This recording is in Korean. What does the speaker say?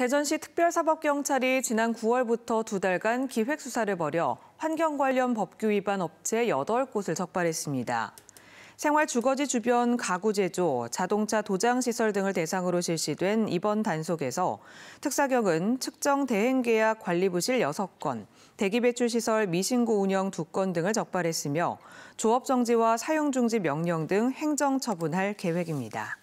대전시 특별사법경찰이 지난 9월부터 두 달간 기획수사를 벌여 환경 관련 법규 위반 업체 8곳을 적발했습니다. 생활 주거지 주변 가구 제조, 자동차 도장 시설 등을 대상으로 실시된 이번 단속에서 특사경은 측정 대행 계약 관리 부실 6건, 대기 배출 시설 미신고 운영 2건 등을 적발했으며 조업 정지와 사용 중지 명령 등 행정 처분할 계획입니다.